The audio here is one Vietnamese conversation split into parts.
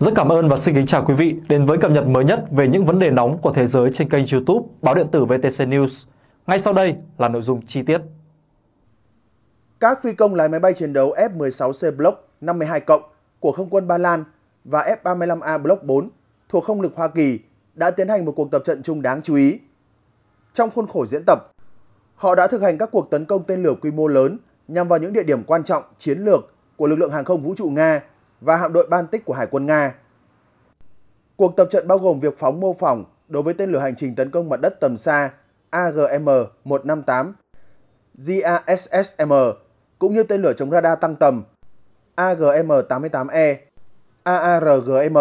Rất cảm ơn và xin kính chào quý vị đến với cập nhật mới nhất về những vấn đề nóng của thế giới trên kênh YouTube Báo điện tử VTC News. Ngay sau đây là nội dung chi tiết. Các phi công lái máy bay chiến đấu F-16C Block 52 cộng của không quân Ba Lan và F-35A Block 4 thuộc không lực Hoa Kỳ đã tiến hành một cuộc tập trận chung đáng chú ý. Trong khuôn khổ diễn tập, họ đã thực hành các cuộc tấn công tên lửa quy mô lớn nhằm vào những địa điểm quan trọng chiến lược của lực lượng hàng không vũ trụ Nga và hạm đội Baltic của Hải quân Nga. Cuộc tập trận bao gồm việc phóng mô phỏng đối với tên lửa hành trình tấn công mặt đất tầm xa AGM-158, GASSM, cũng như tên lửa chống radar tăng tầm AGM-88E, AARGM,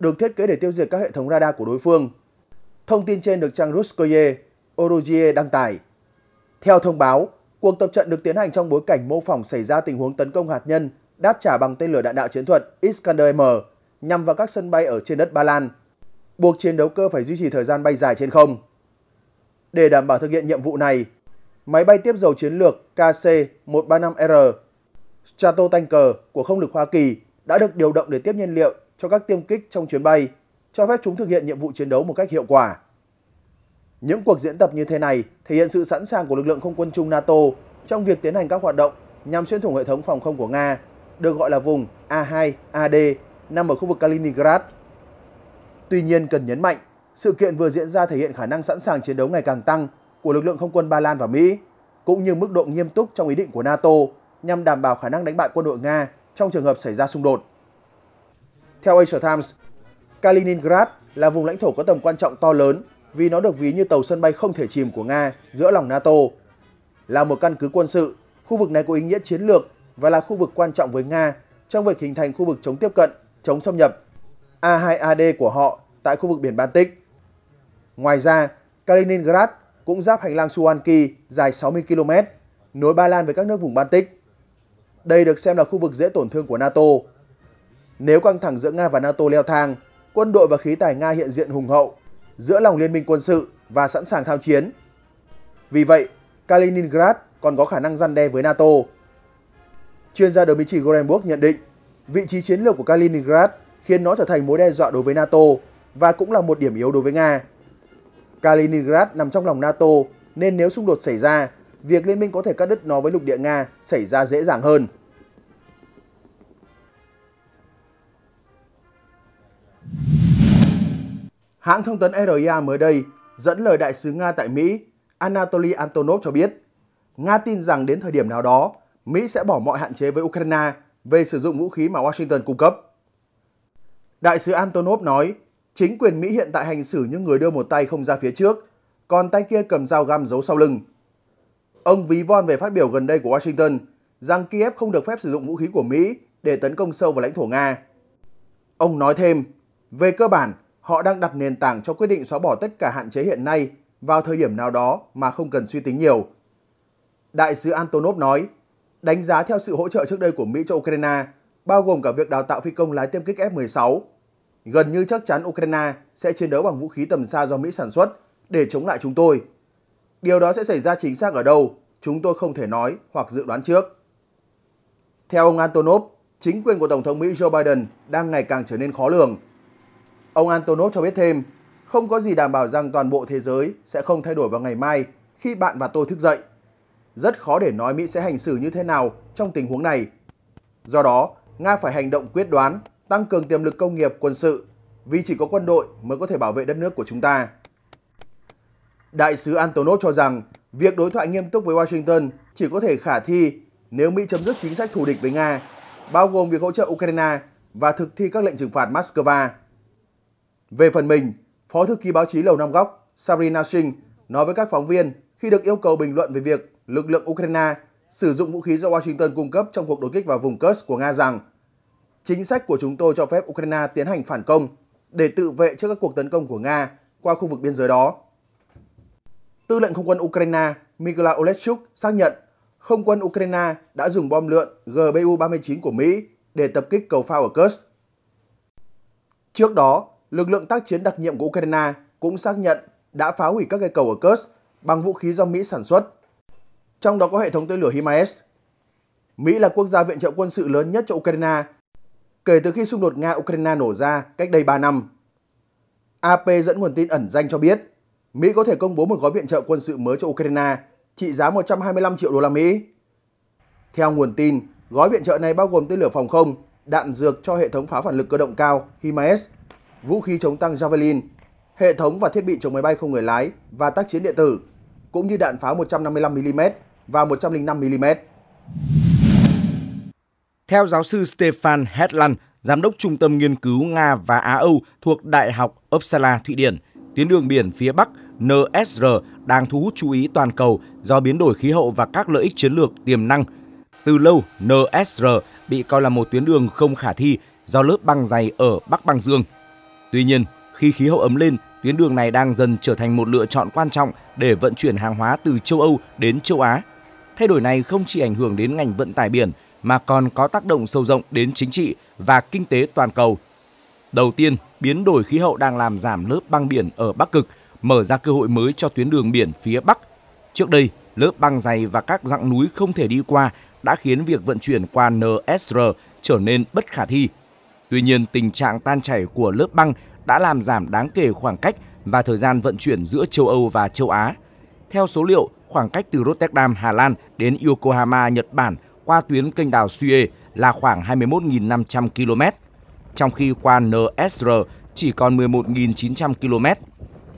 được thiết kế để tiêu diệt các hệ thống radar của đối phương. Thông tin trên được trang Ruskoye Orogie đăng tải. Theo thông báo, cuộc tập trận được tiến hành trong bối cảnh mô phỏng xảy ra tình huống tấn công hạt nhân đáp trả bằng tên lửa đạn đạo chiến thuật Iskander-M nhằm vào các sân bay ở trên đất Ba Lan, buộc chiến đấu cơ phải duy trì thời gian bay dài trên không. Để đảm bảo thực hiện nhiệm vụ này, máy bay tiếp dầu chiến lược KC-135R Stratotanker của không lực Hoa Kỳ đã được điều động để tiếp nhiên liệu cho các tiêm kích trong chuyến bay, cho phép chúng thực hiện nhiệm vụ chiến đấu một cách hiệu quả. Những cuộc diễn tập như thế này thể hiện sự sẵn sàng của lực lượng không quân chung NATO trong việc tiến hành các hoạt động nhằm xuyên thủng hệ thống phòng không của Nga được gọi là vùng A2, AD nằm ở khu vực Kaliningrad. Tuy nhiên cần nhấn mạnh, sự kiện vừa diễn ra thể hiện khả năng sẵn sàng chiến đấu ngày càng tăng của lực lượng không quân Ba Lan và Mỹ, cũng như mức độ nghiêm túc trong ý định của NATO nhằm đảm bảo khả năng đánh bại quân đội Nga trong trường hợp xảy ra xung đột. Theo Asia Times, Kaliningrad là vùng lãnh thổ có tầm quan trọng to lớn vì nó được ví như tàu sân bay không thể chìm của Nga giữa lòng NATO. Là một căn cứ quân sự, khu vực này có ý nghĩa chiến lược và là khu vực quan trọng với Nga trong việc hình thành khu vực chống tiếp cận, chống xâm nhập A2AD của họ tại khu vực biển Baltic. Ngoài ra, Kaliningrad cũng giáp hành lang Suwalki dài 60 km, nối Ba Lan với các nước vùng Baltic. Đây được xem là khu vực dễ tổn thương của NATO. Nếu căng thẳng giữa Nga và NATO leo thang, quân đội và khí tài Nga hiện diện hùng hậu giữa lòng liên minh quân sự và sẵn sàng tham chiến. Vì vậy, Kaliningrad còn có khả năng răn đe với NATO Chuyên gia Dmitry Gorenberg nhận định, vị trí chiến lược của Kaliningrad khiến nó trở thành mối đe dọa đối với NATO và cũng là một điểm yếu đối với Nga. Kaliningrad nằm trong lòng NATO nên nếu xung đột xảy ra, việc liên minh có thể cắt đứt nó với lục địa Nga xảy ra dễ dàng hơn. Hãng thông tấn RIA mới đây dẫn lời đại sứ Nga tại Mỹ Anatoly Antonov cho biết, Nga tin rằng đến thời điểm nào đó, Mỹ sẽ bỏ mọi hạn chế với Ukraine về sử dụng vũ khí mà Washington cung cấp. Đại sứ Antonov nói, chính quyền Mỹ hiện tại hành xử như người đưa một tay không ra phía trước, còn tay kia cầm dao găm giấu sau lưng. Ông ví von về phát biểu gần đây của Washington rằng Kiev không được phép sử dụng vũ khí của Mỹ để tấn công sâu vào lãnh thổ Nga. Ông nói thêm, về cơ bản, họ đang đặt nền tảng cho quyết định xóa bỏ tất cả hạn chế hiện nay vào thời điểm nào đó mà không cần suy tính nhiều. Đại sứ Antonov nói, đánh giá theo sự hỗ trợ trước đây của Mỹ cho Ukraine, bao gồm cả việc đào tạo phi công lái tiêm kích F-16. Gần như chắc chắn Ukraine sẽ chiến đấu bằng vũ khí tầm xa do Mỹ sản xuất để chống lại chúng tôi. Điều đó sẽ xảy ra chính xác ở đâu, chúng tôi không thể nói hoặc dự đoán trước. Theo ông Antonov, chính quyền của Tổng thống Mỹ Joe Biden đang ngày càng trở nên khó lường. Ông Antonov cho biết thêm, không có gì đảm bảo rằng toàn bộ thế giới sẽ không thay đổi vào ngày mai khi bạn và tôi thức dậy rất khó để nói Mỹ sẽ hành xử như thế nào trong tình huống này. Do đó, Nga phải hành động quyết đoán, tăng cường tiềm lực công nghiệp quân sự vì chỉ có quân đội mới có thể bảo vệ đất nước của chúng ta. Đại sứ Antonov cho rằng việc đối thoại nghiêm túc với Washington chỉ có thể khả thi nếu Mỹ chấm dứt chính sách thù địch với Nga, bao gồm việc hỗ trợ Ukraine và thực thi các lệnh trừng phạt Moscow. Về phần mình, Phó thư ký báo chí Lầu Năm Góc Sabrina Singh nói với các phóng viên khi được yêu cầu bình luận về việc lực lượng Ukraine sử dụng vũ khí do Washington cung cấp trong cuộc đột kích vào vùng Kursk của Nga rằng chính sách của chúng tôi cho phép Ukraine tiến hành phản công để tự vệ trước các cuộc tấn công của Nga qua khu vực biên giới đó. Tư lệnh không quân Ukraine Mykola Oleshchuk xác nhận không quân Ukraine đã dùng bom lượn GBU-39 của Mỹ để tập kích cầu phao ở Kursk. Trước đó, lực lượng tác chiến đặc nhiệm của Ukraine cũng xác nhận đã phá hủy các cây cầu ở Kursk bằng vũ khí do Mỹ sản xuất trong đó có hệ thống tên lửa HIMARS. Mỹ là quốc gia viện trợ quân sự lớn nhất cho Ukraine kể từ khi xung đột Nga-Ukraine nổ ra cách đây 3 năm. AP dẫn nguồn tin ẩn danh cho biết, Mỹ có thể công bố một gói viện trợ quân sự mới cho Ukraine trị giá 125 triệu đô la Mỹ. Theo nguồn tin, gói viện trợ này bao gồm tên lửa phòng không, đạn dược cho hệ thống phá phản lực cơ động cao HIMARS, vũ khí chống tăng Javelin, hệ thống và thiết bị chống máy bay không người lái và tác chiến điện tử, cũng như đạn pháo 155mm và 105mm. Theo giáo sư Stefan Hedland, giám đốc Trung tâm Nghiên cứu Nga và Á-Âu thuộc Đại học Uppsala, Thụy Điển, tuyến đường biển phía Bắc NSR đang thu hút chú ý toàn cầu do biến đổi khí hậu và các lợi ích chiến lược tiềm năng. Từ lâu, NSR bị coi là một tuyến đường không khả thi do lớp băng dày ở Bắc Băng Dương. Tuy nhiên, khi khí hậu ấm lên, tuyến đường này đang dần trở thành một lựa chọn quan trọng để vận chuyển hàng hóa từ châu Âu đến châu Á Thay đổi này không chỉ ảnh hưởng đến ngành vận tải biển mà còn có tác động sâu rộng đến chính trị và kinh tế toàn cầu. Đầu tiên, biến đổi khí hậu đang làm giảm lớp băng biển ở Bắc Cực, mở ra cơ hội mới cho tuyến đường biển phía Bắc. Trước đây, lớp băng dày và các dặng núi không thể đi qua đã khiến việc vận chuyển qua NSR trở nên bất khả thi. Tuy nhiên, tình trạng tan chảy của lớp băng đã làm giảm đáng kể khoảng cách và thời gian vận chuyển giữa châu Âu và châu Á. Theo số liệu khoảng cách từ Rotterdam, Hà Lan đến Yokohama, Nhật Bản qua tuyến kênh đào Suez là khoảng 21.500 km, trong khi qua NSR chỉ còn 11.900 km.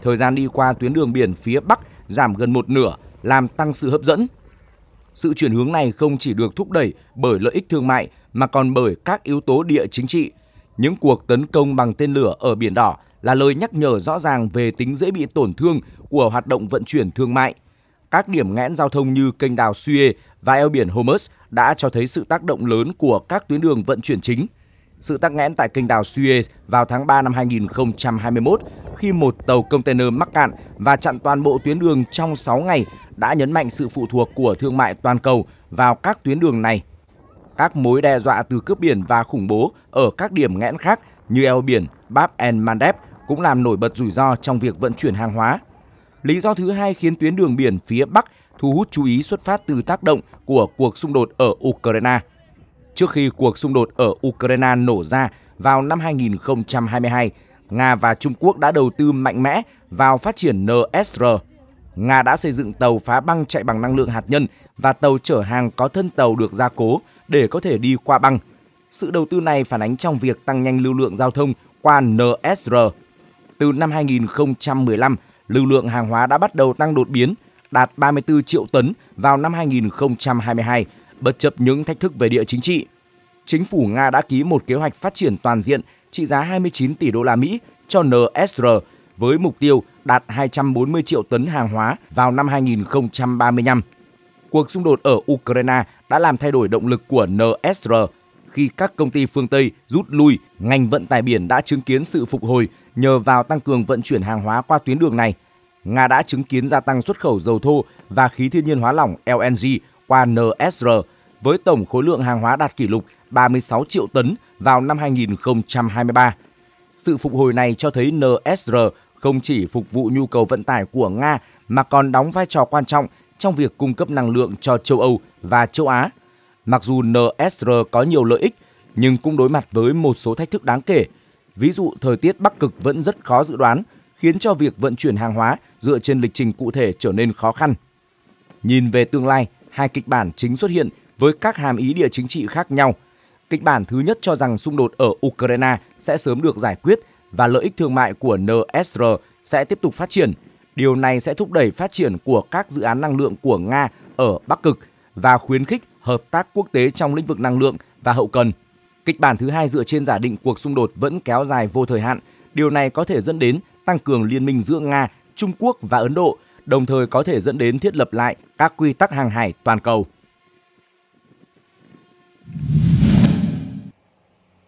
Thời gian đi qua tuyến đường biển phía Bắc giảm gần một nửa, làm tăng sự hấp dẫn. Sự chuyển hướng này không chỉ được thúc đẩy bởi lợi ích thương mại mà còn bởi các yếu tố địa chính trị. Những cuộc tấn công bằng tên lửa ở Biển Đỏ là lời nhắc nhở rõ ràng về tính dễ bị tổn thương của hoạt động vận chuyển thương mại các điểm ngẽn giao thông như kênh đào Suez và eo biển Hormuz đã cho thấy sự tác động lớn của các tuyến đường vận chuyển chính. Sự tắc nghẽn tại kênh đào Suez vào tháng 3 năm 2021 khi một tàu container mắc cạn và chặn toàn bộ tuyến đường trong 6 ngày đã nhấn mạnh sự phụ thuộc của thương mại toàn cầu vào các tuyến đường này. Các mối đe dọa từ cướp biển và khủng bố ở các điểm nghẽn khác như eo biển Bab el Mandeb cũng làm nổi bật rủi ro trong việc vận chuyển hàng hóa Lý do thứ hai khiến tuyến đường biển phía Bắc thu hút chú ý xuất phát từ tác động của cuộc xung đột ở Ukraine. Trước khi cuộc xung đột ở Ukraine nổ ra vào năm 2022, Nga và Trung Quốc đã đầu tư mạnh mẽ vào phát triển NSR. Nga đã xây dựng tàu phá băng chạy bằng năng lượng hạt nhân và tàu chở hàng có thân tàu được gia cố để có thể đi qua băng. Sự đầu tư này phản ánh trong việc tăng nhanh lưu lượng giao thông qua NSR. Từ năm 2015, lưu lượng hàng hóa đã bắt đầu tăng đột biến, đạt 34 triệu tấn vào năm 2022, bất chấp những thách thức về địa chính trị. Chính phủ Nga đã ký một kế hoạch phát triển toàn diện trị giá 29 tỷ đô la Mỹ cho NSR với mục tiêu đạt 240 triệu tấn hàng hóa vào năm 2035. Cuộc xung đột ở Ukraine đã làm thay đổi động lực của NSR khi các công ty phương Tây rút lui, ngành vận tải biển đã chứng kiến sự phục hồi nhờ vào tăng cường vận chuyển hàng hóa qua tuyến đường này Nga đã chứng kiến gia tăng xuất khẩu dầu thô và khí thiên nhiên hóa lỏng LNG qua NSR với tổng khối lượng hàng hóa đạt kỷ lục 36 triệu tấn vào năm 2023. Sự phục hồi này cho thấy NSR không chỉ phục vụ nhu cầu vận tải của Nga mà còn đóng vai trò quan trọng trong việc cung cấp năng lượng cho châu Âu và châu Á. Mặc dù NSR có nhiều lợi ích nhưng cũng đối mặt với một số thách thức đáng kể. Ví dụ thời tiết Bắc Cực vẫn rất khó dự đoán khiến cho việc vận chuyển hàng hóa dựa trên lịch trình cụ thể trở nên khó khăn. Nhìn về tương lai, hai kịch bản chính xuất hiện với các hàm ý địa chính trị khác nhau. Kịch bản thứ nhất cho rằng xung đột ở Ukraine sẽ sớm được giải quyết và lợi ích thương mại của NSR sẽ tiếp tục phát triển. Điều này sẽ thúc đẩy phát triển của các dự án năng lượng của Nga ở Bắc Cực và khuyến khích hợp tác quốc tế trong lĩnh vực năng lượng và hậu cần. Kịch bản thứ hai dựa trên giả định cuộc xung đột vẫn kéo dài vô thời hạn. Điều này có thể dẫn đến tăng cường liên minh giữa Nga, Trung Quốc và Ấn Độ, đồng thời có thể dẫn đến thiết lập lại các quy tắc hàng hải toàn cầu.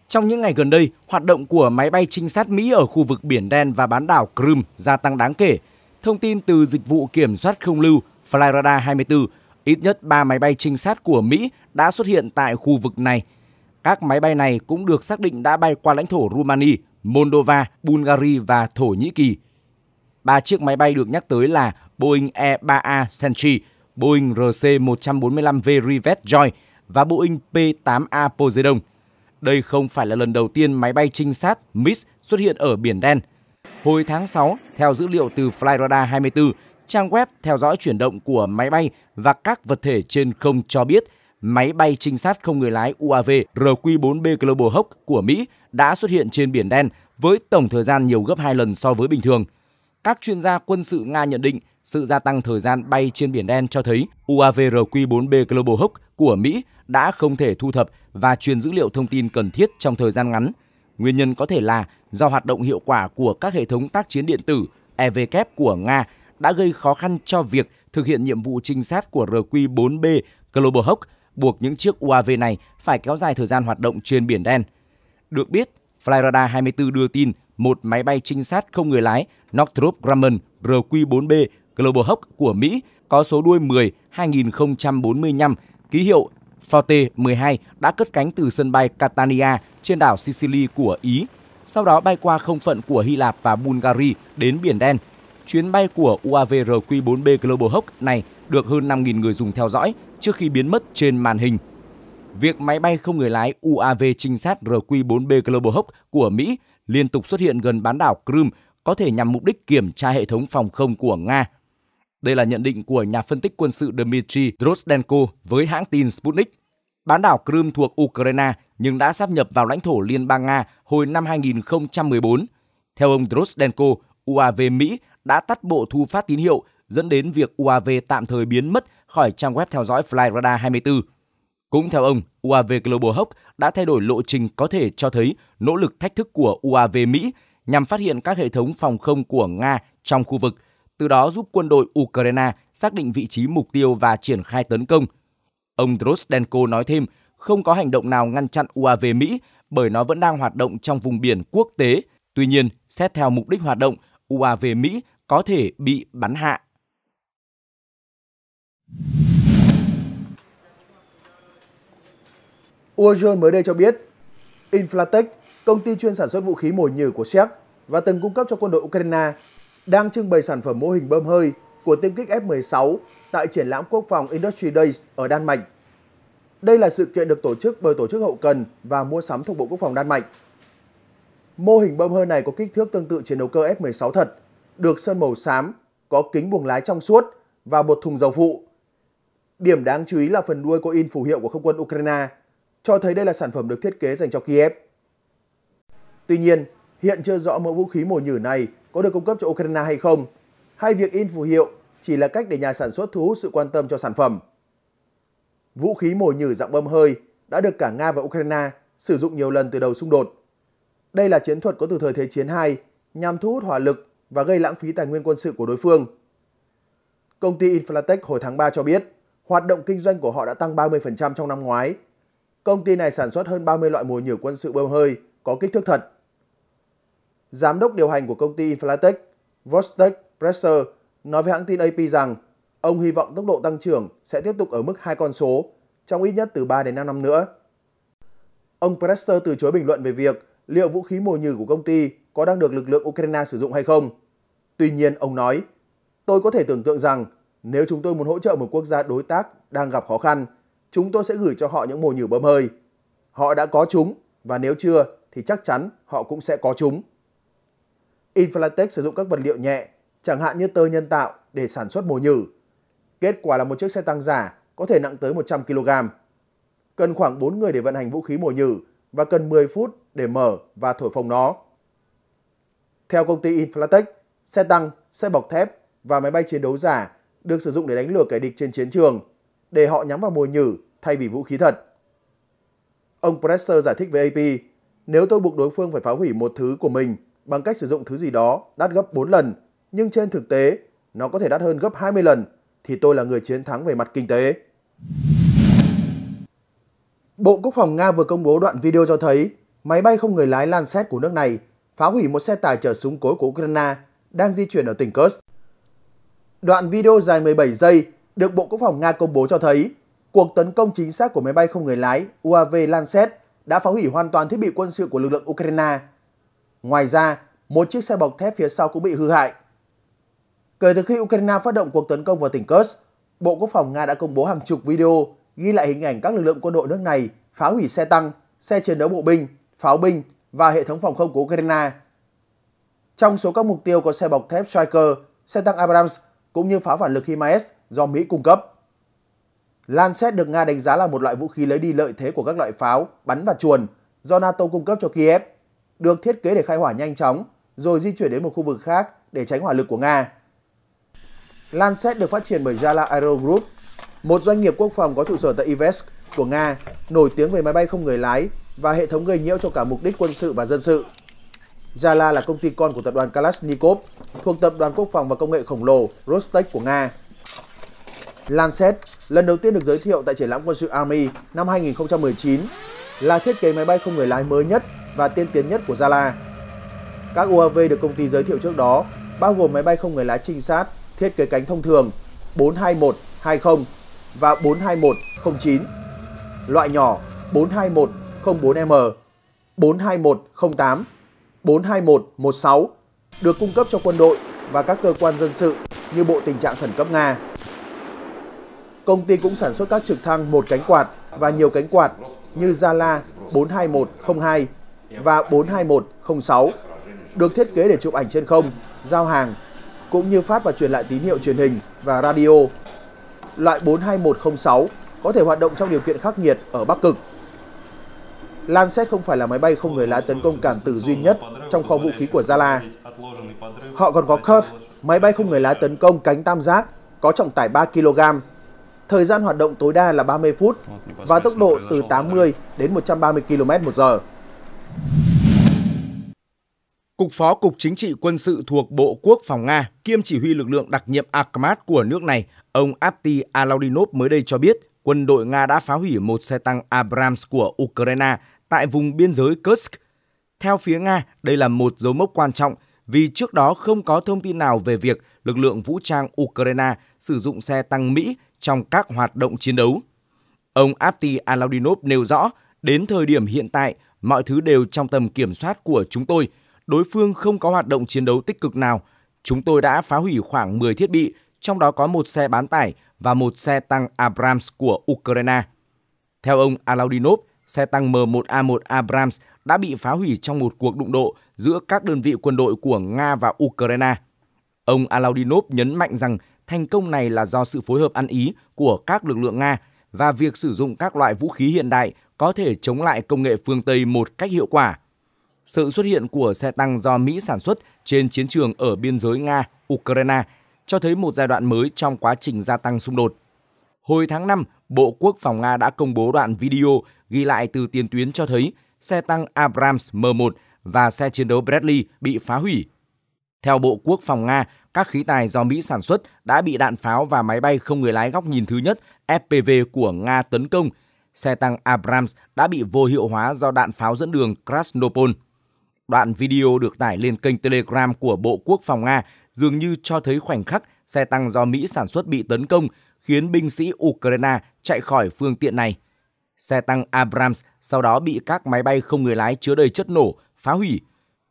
Trong những ngày gần đây, hoạt động của máy bay trinh sát Mỹ ở khu vực Biển Đen và bán đảo Crimea gia tăng đáng kể. Thông tin từ dịch vụ kiểm soát không lưu Flyrada 24, ít nhất 3 máy bay trinh sát của Mỹ đã xuất hiện tại khu vực này. Các máy bay này cũng được xác định đã bay qua lãnh thổ Rumani, Moldova, Bulgaria và Thổ Nhĩ Kỳ. Ba chiếc máy bay được nhắc tới là Boeing E3A Sentry, Boeing RC-145V Rivet Joy và Boeing P-8A Poseidon. Đây không phải là lần đầu tiên máy bay trinh sát MIS xuất hiện ở Biển Đen. Hồi tháng 6, theo dữ liệu từ Flyradar 24, trang web theo dõi chuyển động của máy bay và các vật thể trên không cho biết máy bay trinh sát không người lái UAV RQ-4B Global Hawk của Mỹ đã xuất hiện trên Biển Đen với tổng thời gian nhiều gấp 2 lần so với bình thường. Các chuyên gia quân sự Nga nhận định sự gia tăng thời gian bay trên Biển Đen cho thấy UAV RQ-4B Global Hawk của Mỹ đã không thể thu thập và truyền dữ liệu thông tin cần thiết trong thời gian ngắn. Nguyên nhân có thể là do hoạt động hiệu quả của các hệ thống tác chiến điện tử EVK của Nga đã gây khó khăn cho việc thực hiện nhiệm vụ trinh sát của RQ-4B Global Hawk buộc những chiếc UAV này phải kéo dài thời gian hoạt động trên Biển Đen. Được biết, Flyradar 24 đưa tin một máy bay trinh sát không người lái Northrop Grumman RQ-4B Global Hawk của Mỹ có số đuôi 10 2045 ký hiệu Forte 12 đã cất cánh từ sân bay Catania trên đảo Sicily của Ý, sau đó bay qua không phận của Hy Lạp và Bulgaria đến Biển Đen. Chuyến bay của UAV RQ-4B Global Hawk này được hơn 5.000 người dùng theo dõi trước khi biến mất trên màn hình. Việc máy bay không người lái UAV trinh sát RQ-4B Global Hawk của Mỹ liên tục xuất hiện gần bán đảo Crimea có thể nhằm mục đích kiểm tra hệ thống phòng không của Nga. Đây là nhận định của nhà phân tích quân sự Dmitry Drozdenko với hãng tin Sputnik. Bán đảo Crimea thuộc Ukraine nhưng đã sáp nhập vào lãnh thổ Liên bang Nga hồi năm 2014. Theo ông Drozdenko, UAV Mỹ đã tắt bộ thu phát tín hiệu dẫn đến việc UAV tạm thời biến mất khỏi trang web theo dõi Flyradar 24. Cũng theo ông, UAV Global Hawk đã thay đổi lộ trình có thể cho thấy nỗ lực thách thức của UAV Mỹ nhằm phát hiện các hệ thống phòng không của Nga trong khu vực, từ đó giúp quân đội Ukraine xác định vị trí mục tiêu và triển khai tấn công. Ông Drosdenko nói thêm, không có hành động nào ngăn chặn UAV Mỹ bởi nó vẫn đang hoạt động trong vùng biển quốc tế. Tuy nhiên, xét theo mục đích hoạt động, UAV Mỹ có thể bị bắn hạ Uajon mới đây cho biết, Inflatech, công ty chuyên sản xuất vũ khí mồi nhử của Séc và từng cung cấp cho quân đội Ukraine, đang trưng bày sản phẩm mô hình bơm hơi của tiêm kích F-16 tại triển lãm quốc phòng Industry Days ở Đan Mạch. Đây là sự kiện được tổ chức bởi Tổ chức Hậu cần và Mua sắm thuộc Bộ Quốc phòng Đan Mạch. Mô hình bơm hơi này có kích thước tương tự chiến đấu cơ F-16 thật, được sơn màu xám, có kính buồng lái trong suốt và một thùng dầu phụ Điểm đáng chú ý là phần đuôi có in phù hiệu của không quân Ukraine, cho thấy đây là sản phẩm được thiết kế dành cho Kiev. Tuy nhiên, hiện chưa rõ mẫu vũ khí mồi nhử này có được cung cấp cho Ukraine hay không, hay việc in phù hiệu chỉ là cách để nhà sản xuất thu hút sự quan tâm cho sản phẩm. Vũ khí mồi nhử dạng bơm hơi đã được cả Nga và Ukraine sử dụng nhiều lần từ đầu xung đột. Đây là chiến thuật có từ thời Thế chiến 2 nhằm thu hút hỏa lực và gây lãng phí tài nguyên quân sự của đối phương. Công ty Inflatech hồi tháng 3 cho biết, Hoạt động kinh doanh của họ đã tăng 30% trong năm ngoái. Công ty này sản xuất hơn 30 loại mồi nhử quân sự bơm hơi có kích thước thật. Giám đốc điều hành của công ty Inflatech, Vostek Presser, nói với hãng tin AP rằng ông hy vọng tốc độ tăng trưởng sẽ tiếp tục ở mức hai con số trong ít nhất từ 3 đến 5 năm nữa. Ông Presser từ chối bình luận về việc liệu vũ khí mồi nhử của công ty có đang được lực lượng Ukraine sử dụng hay không. Tuy nhiên, ông nói, tôi có thể tưởng tượng rằng nếu chúng tôi muốn hỗ trợ một quốc gia đối tác đang gặp khó khăn, chúng tôi sẽ gửi cho họ những mồi nhử bơm hơi. Họ đã có chúng và nếu chưa thì chắc chắn họ cũng sẽ có chúng. Inflatech sử dụng các vật liệu nhẹ, chẳng hạn như tơ nhân tạo để sản xuất mồi nhử. Kết quả là một chiếc xe tăng giả có thể nặng tới 100 kg. Cần khoảng 4 người để vận hành vũ khí mồi nhử và cần 10 phút để mở và thổi phồng nó. Theo công ty Inflatech, xe tăng, xe bọc thép và máy bay chiến đấu giả được sử dụng để đánh lừa kẻ địch trên chiến trường, để họ nhắm vào mồi nhử thay vì vũ khí thật. Ông Presser giải thích với AP, nếu tôi buộc đối phương phải phá hủy một thứ của mình bằng cách sử dụng thứ gì đó đắt gấp 4 lần, nhưng trên thực tế nó có thể đắt hơn gấp 20 lần, thì tôi là người chiến thắng về mặt kinh tế. Bộ Quốc phòng Nga vừa công bố đoạn video cho thấy máy bay không người lái Lancet của nước này phá hủy một xe tải chở súng cối của Ukraine đang di chuyển ở tỉnh Kursk. Đoạn video dài 17 giây được Bộ Quốc phòng Nga công bố cho thấy cuộc tấn công chính xác của máy bay không người lái UAV Lancet đã phá hủy hoàn toàn thiết bị quân sự của lực lượng Ukraine. Ngoài ra, một chiếc xe bọc thép phía sau cũng bị hư hại. Kể từ khi Ukraine phát động cuộc tấn công vào tỉnh Kursk, Bộ Quốc phòng Nga đã công bố hàng chục video ghi lại hình ảnh các lực lượng quân đội nước này phá hủy xe tăng, xe chiến đấu bộ binh, pháo binh và hệ thống phòng không của Ukraine. Trong số các mục tiêu có xe bọc thép Striker, xe tăng Abrams cũng như pháo phản lực HIMARS do Mỹ cung cấp. Lancet được Nga đánh giá là một loại vũ khí lấy đi lợi thế của các loại pháo bắn và chuồn do NATO cung cấp cho Kiev, được thiết kế để khai hỏa nhanh chóng rồi di chuyển đến một khu vực khác để tránh hỏa lực của Nga. Lancet được phát triển bởi Jala Aero Group, một doanh nghiệp quốc phòng có trụ sở tại Ivesk của Nga, nổi tiếng về máy bay không người lái và hệ thống gây nhiễu cho cả mục đích quân sự và dân sự. Zala là công ty con của tập đoàn Kalashnikov, thuộc tập đoàn quốc phòng và công nghệ khổng lồ Rostec của Nga. Lancet lần đầu tiên được giới thiệu tại triển lãm quân sự Army năm 2019 là thiết kế máy bay không người lái mới nhất và tiên tiến nhất của Zala. Các UAV được công ty giới thiệu trước đó bao gồm máy bay không người lái trinh sát thiết kế cánh thông thường 42120 và 42109 loại nhỏ 42104 m 42108. 42116 được cung cấp cho quân đội và các cơ quan dân sự như Bộ Tình trạng Khẩn cấp Nga. Công ty cũng sản xuất các trực thăng một cánh quạt và nhiều cánh quạt như Zala 42102 và 42106 được thiết kế để chụp ảnh trên không, giao hàng, cũng như phát và truyền lại tín hiệu truyền hình và radio. Loại 42106 có thể hoạt động trong điều kiện khắc nghiệt ở Bắc Cực Lancet không phải là máy bay không người lái tấn công cảm tử duy nhất trong kho vũ khí của Zala. Họ còn có Curve, máy bay không người lái tấn công cánh tam giác có trọng tải 3 kg. Thời gian hoạt động tối đa là 30 phút và tốc độ từ 80 đến 130 km một giờ. Cục Phó Cục Chính trị Quân sự thuộc Bộ Quốc phòng Nga kiêm chỉ huy lực lượng đặc nhiệm Akhmat của nước này, ông Apti Alaudinov mới đây cho biết quân đội Nga đã phá hủy một xe tăng Abrams của Ukraine tại vùng biên giới Kursk. Theo phía Nga, đây là một dấu mốc quan trọng vì trước đó không có thông tin nào về việc lực lượng vũ trang Ukraine sử dụng xe tăng Mỹ trong các hoạt động chiến đấu. Ông Apti Alaudinov nêu rõ, đến thời điểm hiện tại, mọi thứ đều trong tầm kiểm soát của chúng tôi. Đối phương không có hoạt động chiến đấu tích cực nào. Chúng tôi đã phá hủy khoảng 10 thiết bị, trong đó có một xe bán tải và một xe tăng Abrams của Ukraine. Theo ông Alaudinov, xe tăng M1A1 Abrams đã bị phá hủy trong một cuộc đụng độ giữa các đơn vị quân đội của Nga và Ukraine. Ông Alaudinov nhấn mạnh rằng thành công này là do sự phối hợp ăn ý của các lực lượng Nga và việc sử dụng các loại vũ khí hiện đại có thể chống lại công nghệ phương Tây một cách hiệu quả. Sự xuất hiện của xe tăng do Mỹ sản xuất trên chiến trường ở biên giới Nga-Ukraine cho thấy một giai đoạn mới trong quá trình gia tăng xung đột. Hồi tháng 5, Bộ Quốc phòng Nga đã công bố đoạn video ghi lại từ tiền tuyến cho thấy xe tăng Abrams M1 và xe chiến đấu Bradley bị phá hủy. Theo Bộ Quốc phòng Nga, các khí tài do Mỹ sản xuất đã bị đạn pháo và máy bay không người lái góc nhìn thứ nhất FPV của Nga tấn công. Xe tăng Abrams đã bị vô hiệu hóa do đạn pháo dẫn đường Krasnopol. Đoạn video được tải lên kênh Telegram của Bộ Quốc phòng Nga dường như cho thấy khoảnh khắc xe tăng do Mỹ sản xuất bị tấn công, khiến binh sĩ Ukraine chạy khỏi phương tiện này. Xe tăng Abrams sau đó bị các máy bay không người lái chứa đầy chất nổ phá hủy.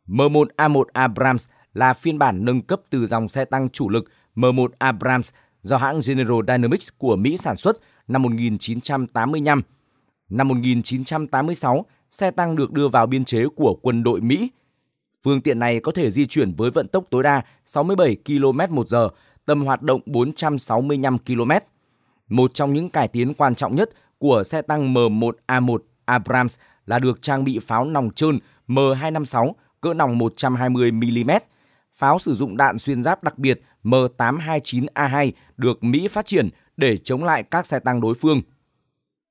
M1A1 Abrams là phiên bản nâng cấp từ dòng xe tăng chủ lực M1 Abrams do hãng General Dynamics của Mỹ sản xuất năm 1985. Năm 1986, xe tăng được đưa vào biên chế của quân đội Mỹ. Phương tiện này có thể di chuyển với vận tốc tối đa 67 km h tầm hoạt động 465 km. Một trong những cải tiến quan trọng nhất của xe tăng M1A1 Abrams là được trang bị pháo nòng trơn M256 cỡ nòng 120mm. Pháo sử dụng đạn xuyên giáp đặc biệt M829A2 được Mỹ phát triển để chống lại các xe tăng đối phương.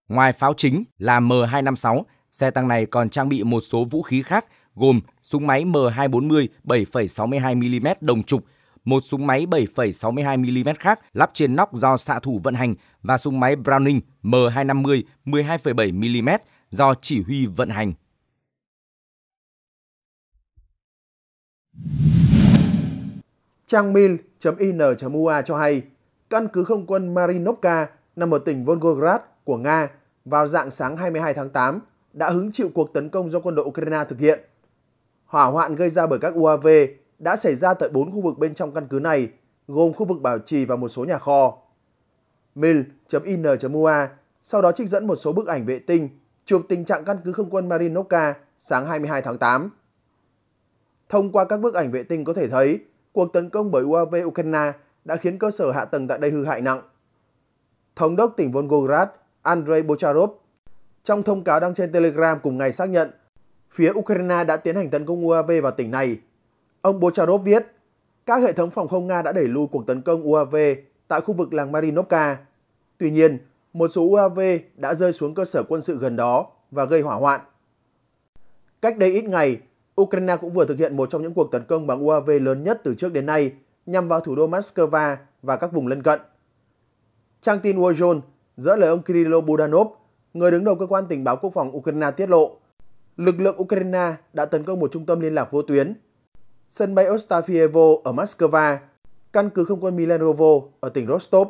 Ngoài pháo chính là M256, xe tăng này còn trang bị một số vũ khí khác gồm súng máy M240 7,62mm đồng trục một súng máy 7,62 mm khác lắp trên nóc do xạ thủ vận hành và súng máy Browning M250 12,7 mm do chỉ huy vận hành. Trang mil in ua cho hay, căn cứ không quân Marinovka nằm ở tỉnh Volgograd của Nga vào dạng sáng 22 tháng 8 đã hứng chịu cuộc tấn công do quân đội Ukraine thực hiện. Hỏa hoạn gây ra bởi các UAV đã xảy ra tại 4 khu vực bên trong căn cứ này, gồm khu vực bảo trì và một số nhà kho. mil in mua sau đó trích dẫn một số bức ảnh vệ tinh chụp tình trạng căn cứ không quân Marinovka sáng 22 tháng 8. Thông qua các bức ảnh vệ tinh có thể thấy, cuộc tấn công bởi UAV Ukraine đã khiến cơ sở hạ tầng tại đây hư hại nặng. Thống đốc tỉnh Volgograd Andrei Bocharov trong thông cáo đăng trên Telegram cùng ngày xác nhận, phía Ukraine đã tiến hành tấn công UAV vào tỉnh này Ông Bocharov viết, các hệ thống phòng không Nga đã đẩy lùi cuộc tấn công UAV tại khu vực làng Marinovka. Tuy nhiên, một số UAV đã rơi xuống cơ sở quân sự gần đó và gây hỏa hoạn. Cách đây ít ngày, Ukraine cũng vừa thực hiện một trong những cuộc tấn công bằng UAV lớn nhất từ trước đến nay nhằm vào thủ đô Moscow và các vùng lân cận. Trang tin Warzone dẫn lời ông Kirilo Budanov, người đứng đầu cơ quan tình báo quốc phòng Ukraine tiết lộ, lực lượng Ukraine đã tấn công một trung tâm liên lạc vô tuyến sân bay Ostafievo ở Moscow, căn cứ không quân Milenovo ở tỉnh Rostov.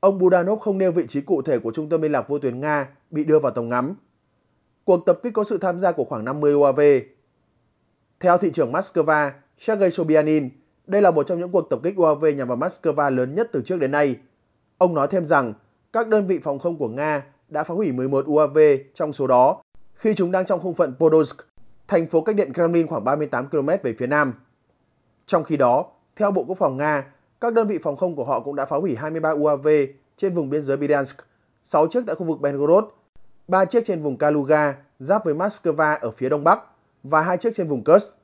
Ông Budanov không nêu vị trí cụ thể của trung tâm liên lạc vô tuyến Nga bị đưa vào tầm ngắm. Cuộc tập kích có sự tham gia của khoảng 50 UAV. Theo thị trưởng Moscow, Sergei Sobyanin, đây là một trong những cuộc tập kích UAV nhằm vào Moscow lớn nhất từ trước đến nay. Ông nói thêm rằng, các đơn vị phòng không của Nga đã phá hủy 11 UAV trong số đó khi chúng đang trong không phận Podolsk thành phố cách điện Kremlin khoảng 38 km về phía nam. Trong khi đó, theo Bộ Quốc phòng Nga, các đơn vị phòng không của họ cũng đã phá hủy 23 UAV trên vùng biên giới Bryansk, 6 chiếc tại khu vực Belgorod, 3 chiếc trên vùng Kaluga giáp với Moscow ở phía đông bắc và 2 chiếc trên vùng Kursk.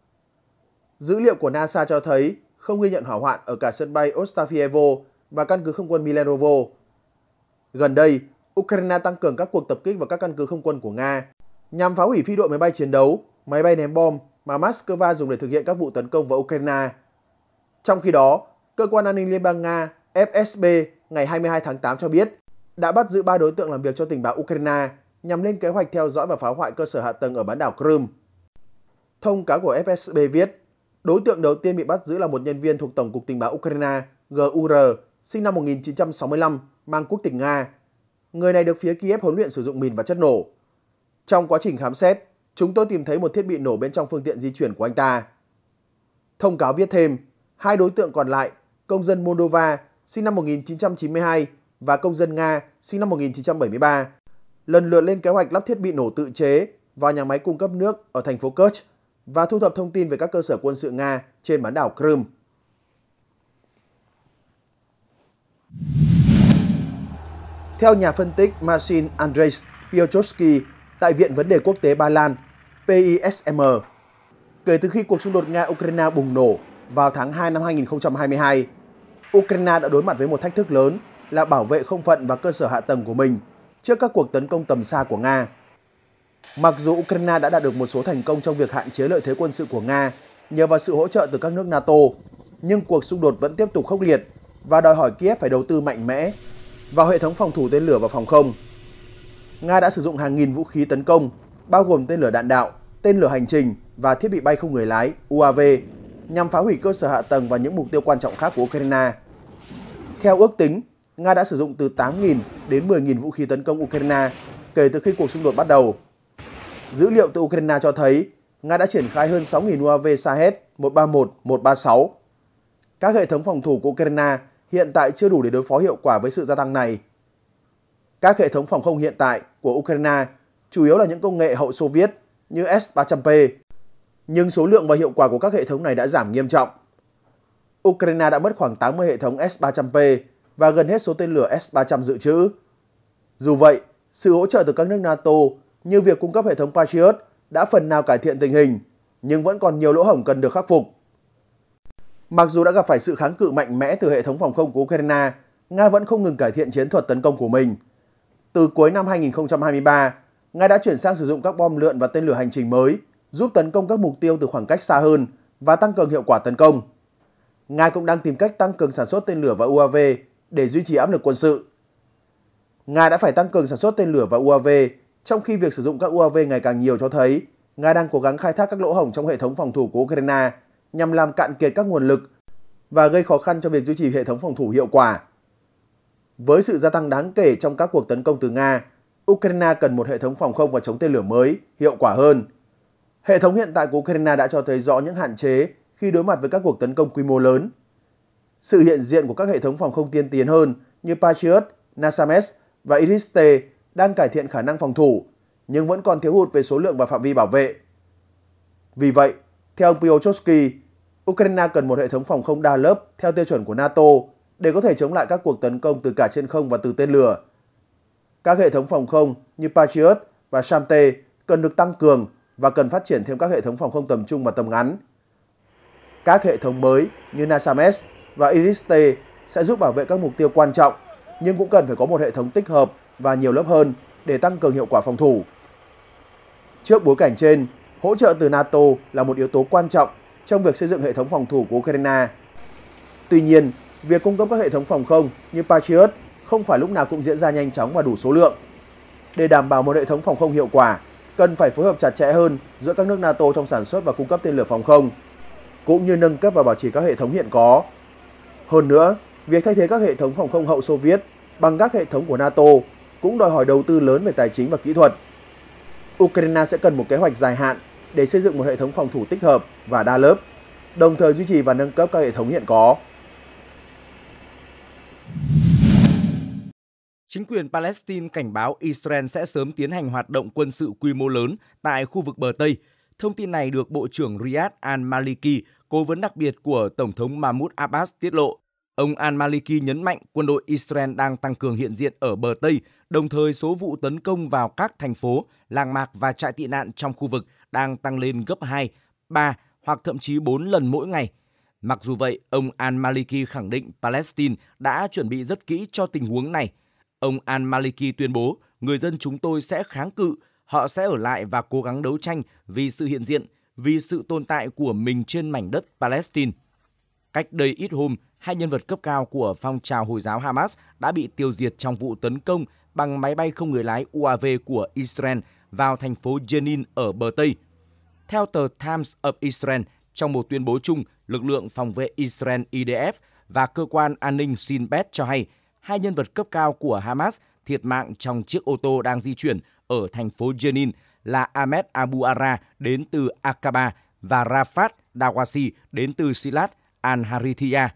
Dữ liệu của NASA cho thấy không ghi nhận hỏa hoạn ở cả sân bay Ostafievo và căn cứ không quân milenovo. Gần đây, Ukraine tăng cường các cuộc tập kích vào các căn cứ không quân của Nga nhằm phá hủy phi đội máy bay chiến đấu máy bay ném bom mà Moscow dùng để thực hiện các vụ tấn công vào Ukraine. Trong khi đó, Cơ quan An ninh Liên bang Nga FSB ngày 22 tháng 8 cho biết đã bắt giữ 3 đối tượng làm việc cho tình báo Ukraine nhằm lên kế hoạch theo dõi và phá hoại cơ sở hạ tầng ở bán đảo Crimea. Thông cáo của FSB viết, đối tượng đầu tiên bị bắt giữ là một nhân viên thuộc Tổng cục Tình báo Ukraine GUR, sinh năm 1965, mang quốc tịch Nga. Người này được phía Kiev huấn luyện sử dụng mìn và chất nổ. Trong quá trình khám xét, chúng tôi tìm thấy một thiết bị nổ bên trong phương tiện di chuyển của anh ta. Thông cáo viết thêm, hai đối tượng còn lại, công dân Moldova sinh năm 1992 và công dân Nga sinh năm 1973, lần lượt lên kế hoạch lắp thiết bị nổ tự chế vào nhà máy cung cấp nước ở thành phố Kerch và thu thập thông tin về các cơ sở quân sự Nga trên bán đảo Crimea. Theo nhà phân tích Marcin Andrzej Piotrowski tại Viện Vấn đề Quốc tế Ba Lan, PISM. Kể từ khi cuộc xung đột Nga-Ukraine bùng nổ vào tháng 2 năm 2022, Ukraine đã đối mặt với một thách thức lớn là bảo vệ không phận và cơ sở hạ tầng của mình trước các cuộc tấn công tầm xa của Nga. Mặc dù Ukraine đã đạt được một số thành công trong việc hạn chế lợi thế quân sự của Nga nhờ vào sự hỗ trợ từ các nước NATO, nhưng cuộc xung đột vẫn tiếp tục khốc liệt và đòi hỏi Kiev phải đầu tư mạnh mẽ vào hệ thống phòng thủ tên lửa và phòng không. Nga đã sử dụng hàng nghìn vũ khí tấn công bao gồm tên lửa đạn đạo, tên lửa hành trình và thiết bị bay không người lái UAV nhằm phá hủy cơ sở hạ tầng và những mục tiêu quan trọng khác của Ukraine. Theo ước tính, Nga đã sử dụng từ 8.000 đến 10.000 vũ khí tấn công Ukraine kể từ khi cuộc xung đột bắt đầu. Dữ liệu từ Ukraine cho thấy Nga đã triển khai hơn 6.000 UAV Sahed 131-136. Các hệ thống phòng thủ của Ukraine hiện tại chưa đủ để đối phó hiệu quả với sự gia tăng này. Các hệ thống phòng không hiện tại của Ukraine chủ yếu là những công nghệ hậu Xô Viết như S-300P, nhưng số lượng và hiệu quả của các hệ thống này đã giảm nghiêm trọng. Ukraine đã mất khoảng 80 hệ thống S-300P và gần hết số tên lửa S-300 dự trữ. Dù vậy, sự hỗ trợ từ các nước NATO như việc cung cấp hệ thống Patriot đã phần nào cải thiện tình hình, nhưng vẫn còn nhiều lỗ hổng cần được khắc phục. Mặc dù đã gặp phải sự kháng cự mạnh mẽ từ hệ thống phòng không của Ukraine, Nga vẫn không ngừng cải thiện chiến thuật tấn công của mình. Từ cuối năm 2023, Nga đã chuyển sang sử dụng các bom lượn và tên lửa hành trình mới, giúp tấn công các mục tiêu từ khoảng cách xa hơn và tăng cường hiệu quả tấn công. Nga cũng đang tìm cách tăng cường sản xuất tên lửa và UAV để duy trì áp lực quân sự. Nga đã phải tăng cường sản xuất tên lửa và UAV, trong khi việc sử dụng các UAV ngày càng nhiều cho thấy Nga đang cố gắng khai thác các lỗ hổng trong hệ thống phòng thủ của Ukraine nhằm làm cạn kiệt các nguồn lực và gây khó khăn cho việc duy trì hệ thống phòng thủ hiệu quả. Với sự gia tăng đáng kể trong các cuộc tấn công từ Nga, Ukraine cần một hệ thống phòng không và chống tên lửa mới, hiệu quả hơn. Hệ thống hiện tại của Ukraine đã cho thấy rõ những hạn chế khi đối mặt với các cuộc tấn công quy mô lớn. Sự hiện diện của các hệ thống phòng không tiên tiến hơn như Patriot, NASAMS và Iris-T đang cải thiện khả năng phòng thủ, nhưng vẫn còn thiếu hụt về số lượng và phạm vi bảo vệ. Vì vậy, theo ông Piotrowski, Ukraine cần một hệ thống phòng không đa lớp theo tiêu chuẩn của NATO để có thể chống lại các cuộc tấn công từ cả trên không và từ tên lửa, các hệ thống phòng không như Patriot và Shamte cần được tăng cường và cần phát triển thêm các hệ thống phòng không tầm trung và tầm ngắn. Các hệ thống mới như NASAMS và Iris-T sẽ giúp bảo vệ các mục tiêu quan trọng, nhưng cũng cần phải có một hệ thống tích hợp và nhiều lớp hơn để tăng cường hiệu quả phòng thủ. Trước bối cảnh trên, hỗ trợ từ NATO là một yếu tố quan trọng trong việc xây dựng hệ thống phòng thủ của Ukraine. Tuy nhiên, việc cung cấp các hệ thống phòng không như Patriot không phải lúc nào cũng diễn ra nhanh chóng và đủ số lượng. Để đảm bảo một hệ thống phòng không hiệu quả, cần phải phối hợp chặt chẽ hơn giữa các nước NATO trong sản xuất và cung cấp tên lửa phòng không, cũng như nâng cấp và bảo trì các hệ thống hiện có. Hơn nữa, việc thay thế các hệ thống phòng không hậu Xô Viết bằng các hệ thống của NATO cũng đòi hỏi đầu tư lớn về tài chính và kỹ thuật. Ukraine sẽ cần một kế hoạch dài hạn để xây dựng một hệ thống phòng thủ tích hợp và đa lớp, đồng thời duy trì và nâng cấp các hệ thống hiện có. Chính quyền Palestine cảnh báo Israel sẽ sớm tiến hành hoạt động quân sự quy mô lớn tại khu vực bờ Tây. Thông tin này được Bộ trưởng Riyad al-Maliki, cố vấn đặc biệt của Tổng thống Mahmoud Abbas tiết lộ. Ông al-Maliki nhấn mạnh quân đội Israel đang tăng cường hiện diện ở bờ Tây, đồng thời số vụ tấn công vào các thành phố, làng mạc và trại tị nạn trong khu vực đang tăng lên gấp 2, 3 hoặc thậm chí 4 lần mỗi ngày. Mặc dù vậy, ông al-Maliki khẳng định Palestine đã chuẩn bị rất kỹ cho tình huống này – Ông al-Maliki tuyên bố, người dân chúng tôi sẽ kháng cự, họ sẽ ở lại và cố gắng đấu tranh vì sự hiện diện, vì sự tồn tại của mình trên mảnh đất Palestine. Cách đây ít hôm, hai nhân vật cấp cao của phong trào Hồi giáo Hamas đã bị tiêu diệt trong vụ tấn công bằng máy bay không người lái UAV của Israel vào thành phố Jenin ở bờ Tây. Theo tờ Times of Israel, trong một tuyên bố chung, lực lượng phòng vệ Israel IDF và cơ quan an ninh Shin Bet cho hay hai nhân vật cấp cao của Hamas thiệt mạng trong chiếc ô tô đang di chuyển ở thành phố Jenin là Ahmed Abu Ara đến từ Aqaba và Rafat Dawasi đến từ Silat al-Harithia.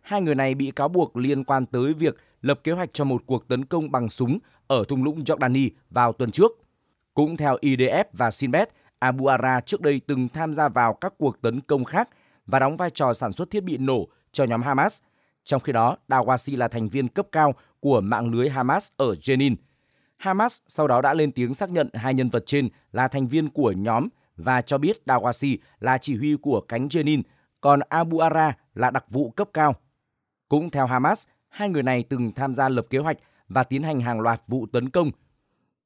Hai người này bị cáo buộc liên quan tới việc lập kế hoạch cho một cuộc tấn công bằng súng ở thung lũng Jordani vào tuần trước. Cũng theo IDF và Sinbet, Abu Ara trước đây từng tham gia vào các cuộc tấn công khác và đóng vai trò sản xuất thiết bị nổ cho nhóm Hamas – trong khi đó, Dawasi là thành viên cấp cao của mạng lưới Hamas ở Jenin. Hamas sau đó đã lên tiếng xác nhận hai nhân vật trên là thành viên của nhóm và cho biết Dawasi là chỉ huy của cánh Jenin, còn Abu Ara là đặc vụ cấp cao. Cũng theo Hamas, hai người này từng tham gia lập kế hoạch và tiến hành hàng loạt vụ tấn công.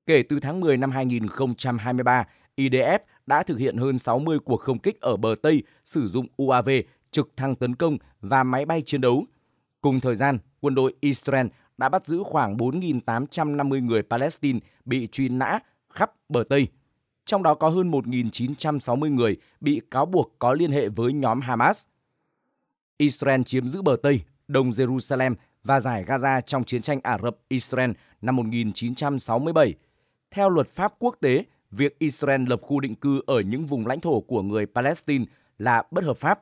Kể từ tháng 10 năm 2023, IDF đã thực hiện hơn 60 cuộc không kích ở bờ Tây sử dụng UAV, trực thăng tấn công và máy bay chiến đấu – Cùng thời gian, quân đội Israel đã bắt giữ khoảng 4.850 người Palestine bị truy nã khắp bờ Tây, trong đó có hơn 1.960 người bị cáo buộc có liên hệ với nhóm Hamas. Israel chiếm giữ bờ Tây, Đông Jerusalem và giải Gaza trong chiến tranh Ả Rập-Israel năm 1967. Theo luật pháp quốc tế, việc Israel lập khu định cư ở những vùng lãnh thổ của người Palestine là bất hợp pháp.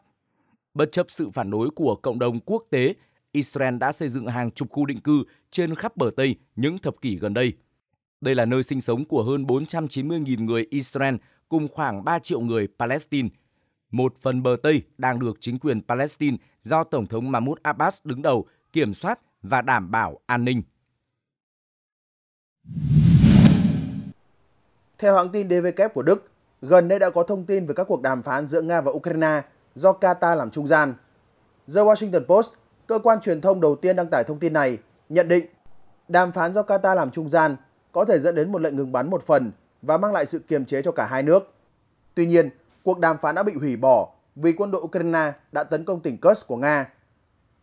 Bất chấp sự phản đối của cộng đồng quốc tế Israel đã xây dựng hàng chục khu định cư trên khắp bờ Tây những thập kỷ gần đây. Đây là nơi sinh sống của hơn 490.000 người Israel cùng khoảng 3 triệu người Palestine. Một phần bờ Tây đang được chính quyền Palestine do Tổng thống Mahmoud Abbas đứng đầu kiểm soát và đảm bảo an ninh. Theo hãng tin DW của Đức, gần đây đã có thông tin về các cuộc đàm phán giữa Nga và Ukraine do Qatar làm trung gian. The Washington Post Cơ quan truyền thông đầu tiên đăng tải thông tin này nhận định đàm phán do Qatar làm trung gian có thể dẫn đến một lệnh ngừng bắn một phần và mang lại sự kiềm chế cho cả hai nước. Tuy nhiên, cuộc đàm phán đã bị hủy bỏ vì quân đội Ukraine đã tấn công tỉnh Kursk của Nga.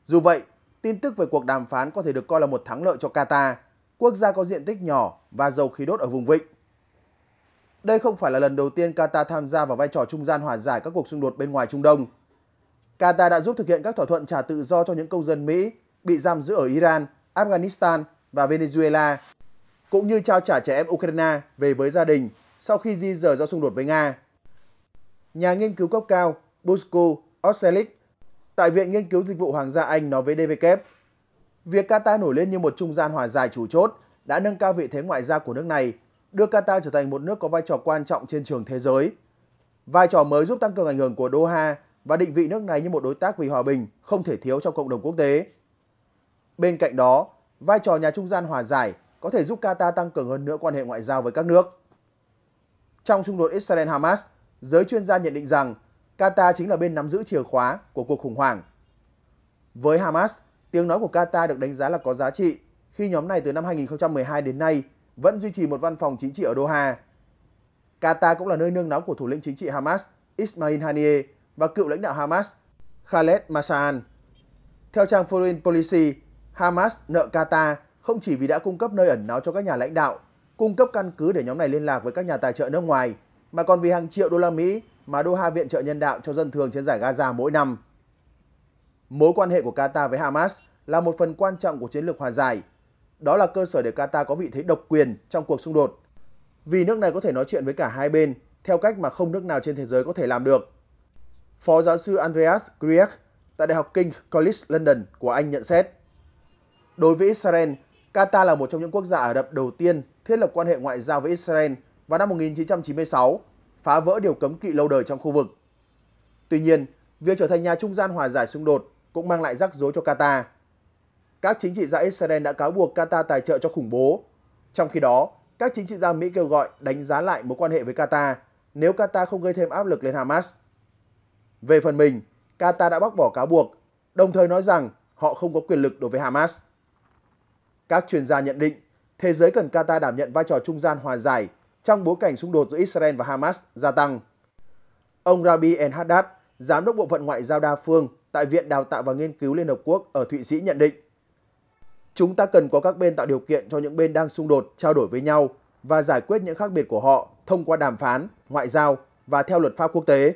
Dù vậy, tin tức về cuộc đàm phán có thể được coi là một thắng lợi cho Qatar, quốc gia có diện tích nhỏ và dầu khí đốt ở vùng vịnh. Đây không phải là lần đầu tiên Qatar tham gia vào vai trò trung gian hòa giải các cuộc xung đột bên ngoài Trung Đông – Qatar đã giúp thực hiện các thỏa thuận trả tự do cho những công dân Mỹ bị giam giữ ở Iran, Afghanistan và Venezuela, cũng như trao trả trẻ em Ukraine về với gia đình sau khi di rời do xung đột với Nga. Nhà nghiên cứu cấp cao Busco Oselik tại Viện Nghiên cứu Dịch vụ Hoàng gia Anh nói với DVK, việc Qatar nổi lên như một trung gian hòa giải chủ chốt đã nâng cao vị thế ngoại giao của nước này, đưa Qatar trở thành một nước có vai trò quan trọng trên trường thế giới. Vai trò mới giúp tăng cường ảnh hưởng của Doha và định vị nước này như một đối tác vì hòa bình không thể thiếu trong cộng đồng quốc tế. Bên cạnh đó, vai trò nhà trung gian hòa giải có thể giúp Qatar tăng cường hơn nữa quan hệ ngoại giao với các nước. Trong xung đột Israel-Hamas, giới chuyên gia nhận định rằng Qatar chính là bên nắm giữ chìa khóa của cuộc khủng hoảng. Với Hamas, tiếng nói của Qatar được đánh giá là có giá trị khi nhóm này từ năm 2012 đến nay vẫn duy trì một văn phòng chính trị ở Doha. Qatar cũng là nơi nương nóng của thủ lĩnh chính trị Hamas Ismail Haniyeh và cựu lãnh đạo Hamas Khaled Masaan. Theo trang Foreign Policy, Hamas nợ Qatar không chỉ vì đã cung cấp nơi ẩn náu cho các nhà lãnh đạo, cung cấp căn cứ để nhóm này liên lạc với các nhà tài trợ nước ngoài, mà còn vì hàng triệu đô la Mỹ mà Doha viện trợ nhân đạo cho dân thường trên giải Gaza mỗi năm. Mối quan hệ của Qatar với Hamas là một phần quan trọng của chiến lược hòa giải. Đó là cơ sở để Qatar có vị thế độc quyền trong cuộc xung đột. Vì nước này có thể nói chuyện với cả hai bên theo cách mà không nước nào trên thế giới có thể làm được. Phó giáo sư Andreas Grieg tại Đại học King College London của Anh nhận xét. Đối với Israel, Qatar là một trong những quốc gia Ả Rập đầu tiên thiết lập quan hệ ngoại giao với Israel vào năm 1996, phá vỡ điều cấm kỵ lâu đời trong khu vực. Tuy nhiên, việc trở thành nhà trung gian hòa giải xung đột cũng mang lại rắc rối cho Qatar. Các chính trị gia Israel đã cáo buộc Qatar tài trợ cho khủng bố. Trong khi đó, các chính trị gia Mỹ kêu gọi đánh giá lại mối quan hệ với Qatar nếu Qatar không gây thêm áp lực lên Hamas. Về phần mình, Qatar đã bác bỏ cáo buộc, đồng thời nói rằng họ không có quyền lực đối với Hamas. Các chuyên gia nhận định, thế giới cần Qatar đảm nhận vai trò trung gian hòa giải trong bối cảnh xung đột giữa Israel và Hamas gia tăng. Ông Rabi El Haddad, giám đốc bộ phận ngoại giao đa phương tại Viện Đào tạo và Nghiên cứu Liên Hợp Quốc ở Thụy Sĩ nhận định. Chúng ta cần có các bên tạo điều kiện cho những bên đang xung đột trao đổi với nhau và giải quyết những khác biệt của họ thông qua đàm phán, ngoại giao và theo luật pháp quốc tế.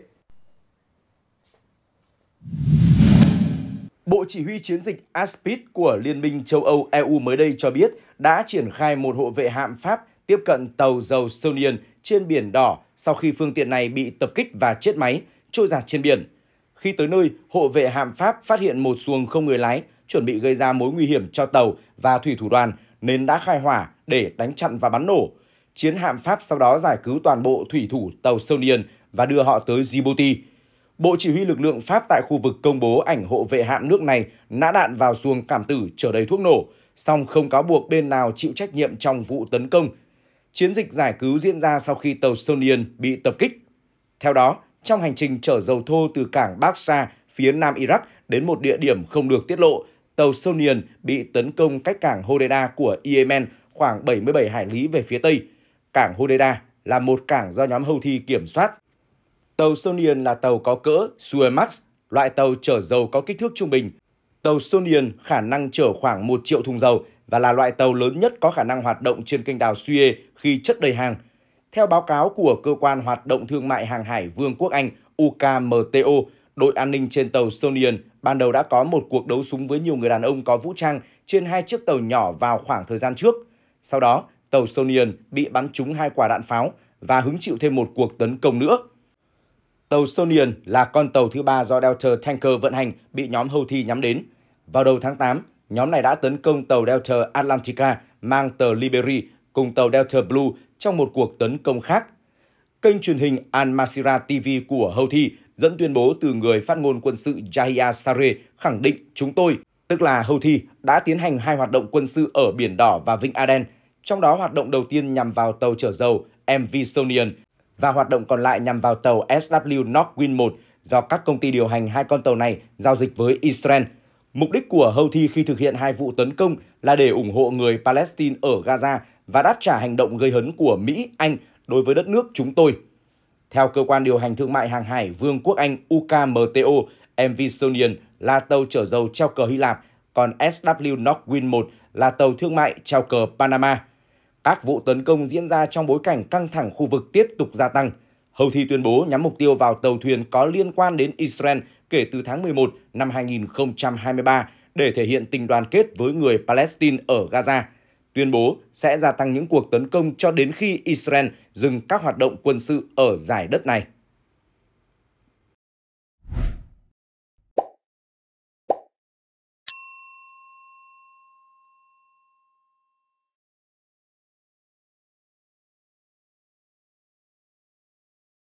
Bộ Chỉ huy Chiến dịch ASPID của Liên minh châu Âu EU mới đây cho biết đã triển khai một hộ vệ hạm Pháp tiếp cận tàu dầu Sonian trên Biển Đỏ sau khi phương tiện này bị tập kích và chết máy, trôi giạt trên biển. Khi tới nơi, hộ vệ hạm Pháp phát hiện một xuồng không người lái, chuẩn bị gây ra mối nguy hiểm cho tàu và thủy thủ đoàn nên đã khai hỏa để đánh chặn và bắn nổ. Chiến hạm Pháp sau đó giải cứu toàn bộ thủy thủ tàu Sonian và đưa họ tới Djibouti, Bộ Chỉ huy lực lượng Pháp tại khu vực công bố ảnh hộ vệ hạm nước này nã đạn vào xuồng cảm tử chở đầy thuốc nổ, song không cáo buộc bên nào chịu trách nhiệm trong vụ tấn công. Chiến dịch giải cứu diễn ra sau khi tàu Sonian bị tập kích. Theo đó, trong hành trình chở dầu thô từ cảng Baksa phía nam Iraq đến một địa điểm không được tiết lộ, tàu Sonian bị tấn công cách cảng Hodeida của Yemen khoảng 77 hải lý về phía tây. Cảng Hodeida là một cảng do nhóm Houthi kiểm soát. Tàu Sonian là tàu có cỡ Suezmax, loại tàu chở dầu có kích thước trung bình. Tàu Sonian khả năng chở khoảng 1 triệu thùng dầu và là loại tàu lớn nhất có khả năng hoạt động trên kênh đào Suez khi chất đầy hàng. Theo báo cáo của Cơ quan Hoạt động Thương mại Hàng hải Vương quốc Anh UKMTO, đội an ninh trên tàu Sonian ban đầu đã có một cuộc đấu súng với nhiều người đàn ông có vũ trang trên hai chiếc tàu nhỏ vào khoảng thời gian trước. Sau đó, tàu Sonian bị bắn trúng hai quả đạn pháo và hứng chịu thêm một cuộc tấn công nữa. Tàu Sonian là con tàu thứ ba do Delta Tanker vận hành bị nhóm Houthi nhắm đến. Vào đầu tháng 8, nhóm này đã tấn công tàu Delta Atlantica mang tờ Liberty cùng tàu Delta Blue trong một cuộc tấn công khác. Kênh truyền hình Al Masira TV của Houthi dẫn tuyên bố từ người phát ngôn quân sự Yahya Sare khẳng định chúng tôi, tức là Houthi, đã tiến hành hai hoạt động quân sự ở Biển Đỏ và Vịnh Aden, trong đó hoạt động đầu tiên nhằm vào tàu chở dầu MV Sonian và hoạt động còn lại nhằm vào tàu SW Northwind 1 do các công ty điều hành hai con tàu này giao dịch với Israel. Mục đích của Houthi khi thực hiện hai vụ tấn công là để ủng hộ người Palestine ở Gaza và đáp trả hành động gây hấn của Mỹ, Anh đối với đất nước chúng tôi. Theo cơ quan điều hành thương mại hàng hải Vương quốc Anh UKMTO, MV Sonian là tàu chở dầu treo cờ Hy Lạp, còn SW Northwind 1 là tàu thương mại treo cờ Panama. Các vụ tấn công diễn ra trong bối cảnh căng thẳng khu vực tiếp tục gia tăng. Houthi tuyên bố nhắm mục tiêu vào tàu thuyền có liên quan đến Israel kể từ tháng 11 năm 2023 để thể hiện tình đoàn kết với người Palestine ở Gaza, tuyên bố sẽ gia tăng những cuộc tấn công cho đến khi Israel dừng các hoạt động quân sự ở giải đất này.